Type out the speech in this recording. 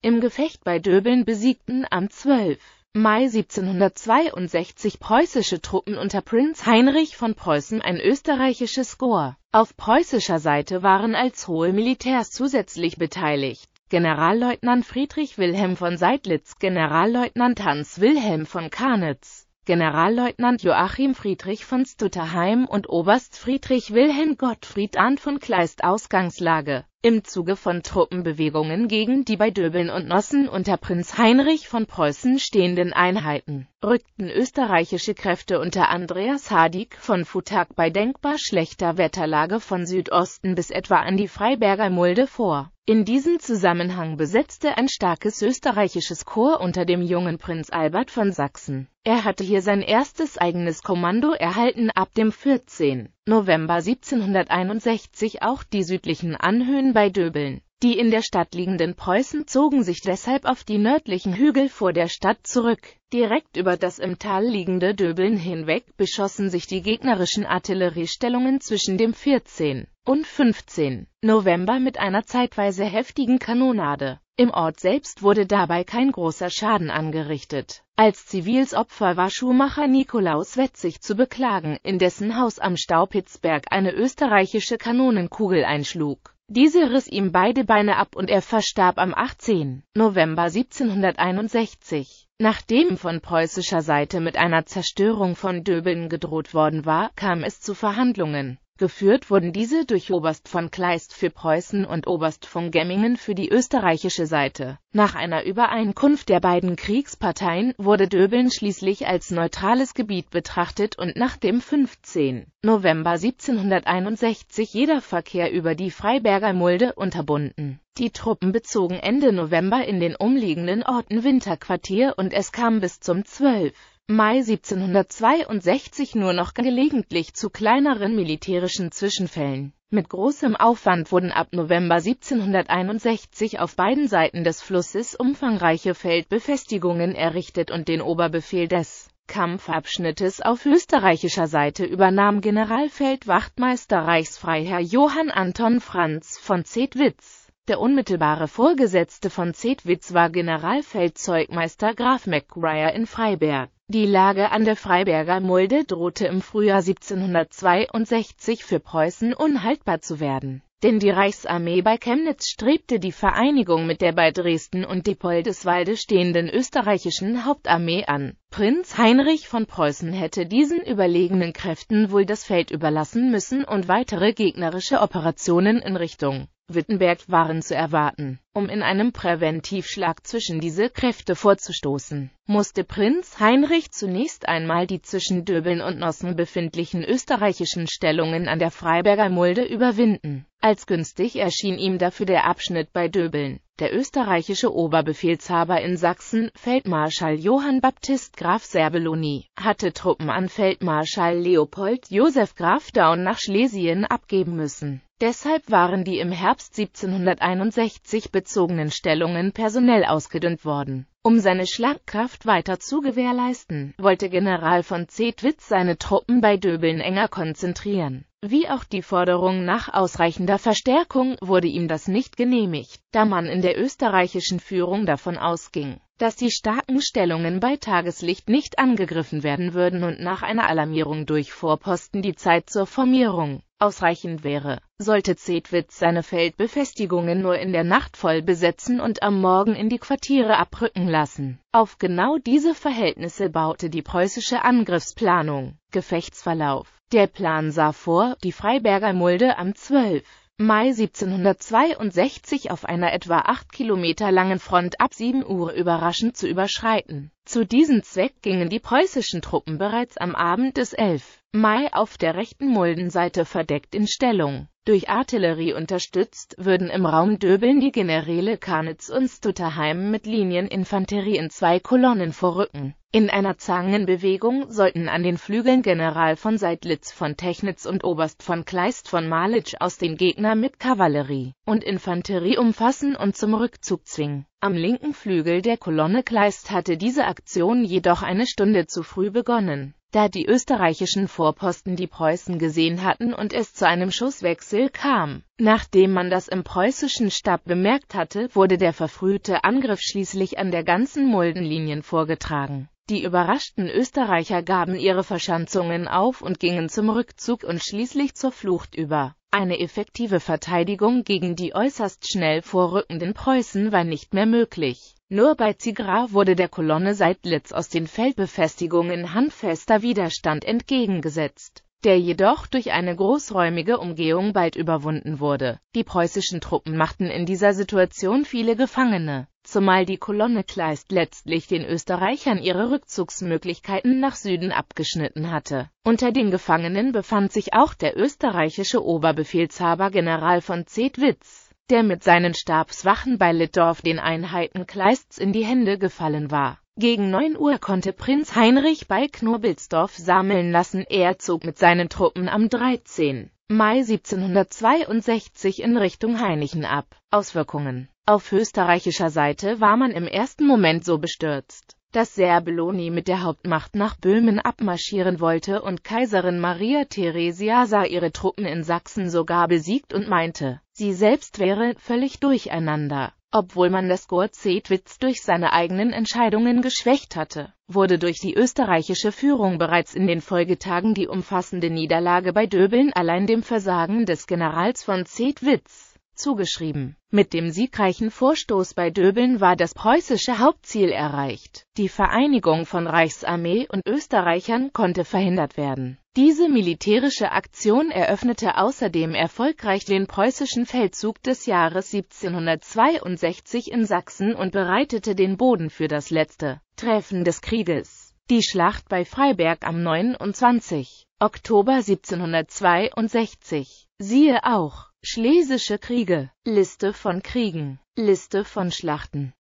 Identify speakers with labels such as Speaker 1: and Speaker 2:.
Speaker 1: Im Gefecht bei Döbeln besiegten am 12. Mai 1762 preußische Truppen unter Prinz Heinrich von Preußen ein österreichisches Korps. Auf preußischer Seite waren als hohe Militärs zusätzlich beteiligt Generalleutnant Friedrich Wilhelm von Seidlitz, Generalleutnant Hans Wilhelm von Karnitz, Generalleutnant Joachim Friedrich von Stutterheim und Oberst Friedrich Wilhelm Gottfried Arndt von Kleist. Ausgangslage im Zuge von Truppenbewegungen gegen die bei Döbeln und Nossen unter Prinz Heinrich von Preußen stehenden Einheiten rückten österreichische Kräfte unter Andreas Hadig von Futag bei denkbar schlechter Wetterlage von Südosten bis etwa an die Freiberger Mulde vor in diesem Zusammenhang besetzte ein starkes österreichisches Chor unter dem jungen Prinz Albert von Sachsen. Er hatte hier sein erstes eigenes Kommando erhalten, ab dem 14. November 1761 auch die südlichen Anhöhen bei Döbeln. Die in der Stadt liegenden Preußen zogen sich deshalb auf die nördlichen Hügel vor der Stadt zurück. Direkt über das im Tal liegende Döbeln hinweg beschossen sich die gegnerischen Artilleriestellungen zwischen dem 14 und 15. November mit einer zeitweise heftigen Kanonade. Im Ort selbst wurde dabei kein großer Schaden angerichtet. Als Zivilsopfer war Schuhmacher Nikolaus Wetzig zu beklagen, in dessen Haus am Staupitzberg eine österreichische Kanonenkugel einschlug. Diese riss ihm beide Beine ab und er verstarb am 18. November 1761. Nachdem von preußischer Seite mit einer Zerstörung von Döbeln gedroht worden war, kam es zu Verhandlungen. Geführt wurden diese durch Oberst von Kleist für Preußen und Oberst von Gemmingen für die österreichische Seite. Nach einer Übereinkunft der beiden Kriegsparteien wurde Döbeln schließlich als neutrales Gebiet betrachtet und nach dem 15. November 1761 jeder Verkehr über die Freiberger Mulde unterbunden. Die Truppen bezogen Ende November in den umliegenden Orten Winterquartier und es kam bis zum 12. Mai 1762 nur noch gelegentlich zu kleineren militärischen Zwischenfällen. Mit großem Aufwand wurden ab November 1761 auf beiden Seiten des Flusses umfangreiche Feldbefestigungen errichtet und den Oberbefehl des Kampfabschnittes auf österreichischer Seite übernahm Generalfeldwachtmeister Reichsfreiherr Johann Anton Franz von Zedwitz. Der unmittelbare Vorgesetzte von Zedwitz war Generalfeldzeugmeister Graf McGuire in Freiberg. Die Lage an der Freiberger Mulde drohte im Frühjahr 1762 für Preußen unhaltbar zu werden denn die Reichsarmee bei Chemnitz strebte die Vereinigung mit der bei Dresden und Depoldeswalde stehenden österreichischen Hauptarmee an. Prinz Heinrich von Preußen hätte diesen überlegenen Kräften wohl das Feld überlassen müssen und weitere gegnerische Operationen in Richtung Wittenberg waren zu erwarten. Um in einem Präventivschlag zwischen diese Kräfte vorzustoßen, musste Prinz Heinrich zunächst einmal die zwischen Döbeln und Nossen befindlichen österreichischen Stellungen an der Freiberger Mulde überwinden. Als günstig erschien ihm dafür der Abschnitt bei Döbeln. Der österreichische Oberbefehlshaber in Sachsen, Feldmarschall Johann Baptist Graf Serbeloni, hatte Truppen an Feldmarschall Leopold Josef Graf Daun nach Schlesien abgeben müssen. Deshalb waren die im Herbst 1761 bezogenen Stellungen personell ausgedünnt worden. Um seine Schlagkraft weiter zu gewährleisten, wollte General von Zedwitz seine Truppen bei Döbeln enger konzentrieren. Wie auch die Forderung nach ausreichender Verstärkung wurde ihm das nicht genehmigt, da man in der österreichischen Führung davon ausging, dass die starken Stellungen bei Tageslicht nicht angegriffen werden würden und nach einer Alarmierung durch Vorposten die Zeit zur Formierung ausreichend wäre. Sollte Zedwitz seine Feldbefestigungen nur in der Nacht voll besetzen und am Morgen in die Quartiere abrücken lassen. Auf genau diese Verhältnisse baute die preußische Angriffsplanung. Gefechtsverlauf Der Plan sah vor, die Freiberger Mulde am 12. Mai 1762 auf einer etwa acht Kilometer langen Front ab 7 Uhr überraschend zu überschreiten. Zu diesem Zweck gingen die preußischen Truppen bereits am Abend des 11. Mai auf der rechten Muldenseite verdeckt in Stellung durch Artillerie unterstützt, würden im Raum Döbeln die Generäle Karnitz und Stutterheim mit Linieninfanterie in zwei Kolonnen vorrücken. In einer Zangenbewegung sollten an den Flügeln General von Seidlitz von Technitz und Oberst von Kleist von Malitsch aus den Gegner mit Kavallerie und Infanterie umfassen und zum Rückzug zwingen. Am linken Flügel der Kolonne Kleist hatte diese Aktion jedoch eine Stunde zu früh begonnen da die österreichischen Vorposten die Preußen gesehen hatten und es zu einem Schusswechsel kam. Nachdem man das im preußischen Stab bemerkt hatte, wurde der verfrühte Angriff schließlich an der ganzen Muldenlinien vorgetragen. Die überraschten Österreicher gaben ihre Verschanzungen auf und gingen zum Rückzug und schließlich zur Flucht über. Eine effektive Verteidigung gegen die äußerst schnell vorrückenden Preußen war nicht mehr möglich. Nur bei Zigra wurde der Kolonne Seidlitz aus den Feldbefestigungen handfester Widerstand entgegengesetzt, der jedoch durch eine großräumige Umgehung bald überwunden wurde. Die preußischen Truppen machten in dieser Situation viele Gefangene zumal die Kolonne Kleist letztlich den Österreichern ihre Rückzugsmöglichkeiten nach Süden abgeschnitten hatte. Unter den Gefangenen befand sich auch der österreichische Oberbefehlshaber General von Zedwitz, der mit seinen Stabswachen bei Littdorf den Einheiten Kleists in die Hände gefallen war. Gegen 9 Uhr konnte Prinz Heinrich bei Knobelsdorf sammeln lassen. Er zog mit seinen Truppen am 13. Mai 1762 in Richtung Heinichen ab. Auswirkungen auf österreichischer Seite war man im ersten Moment so bestürzt, dass Serbeloni mit der Hauptmacht nach Böhmen abmarschieren wollte und Kaiserin Maria Theresia sah ihre Truppen in Sachsen sogar besiegt und meinte, sie selbst wäre völlig durcheinander. Obwohl man das Zedwitz durch seine eigenen Entscheidungen geschwächt hatte, wurde durch die österreichische Führung bereits in den Folgetagen die umfassende Niederlage bei Döbeln allein dem Versagen des Generals von Zedwitz zugeschrieben. Mit dem siegreichen Vorstoß bei Döbeln war das preußische Hauptziel erreicht. Die Vereinigung von Reichsarmee und Österreichern konnte verhindert werden. Diese militärische Aktion eröffnete außerdem erfolgreich den preußischen Feldzug des Jahres 1762 in Sachsen und bereitete den Boden für das letzte Treffen des Krieges. Die Schlacht bei Freiberg am 29. Oktober 1762. Siehe auch Schlesische Kriege, Liste von Kriegen, Liste von Schlachten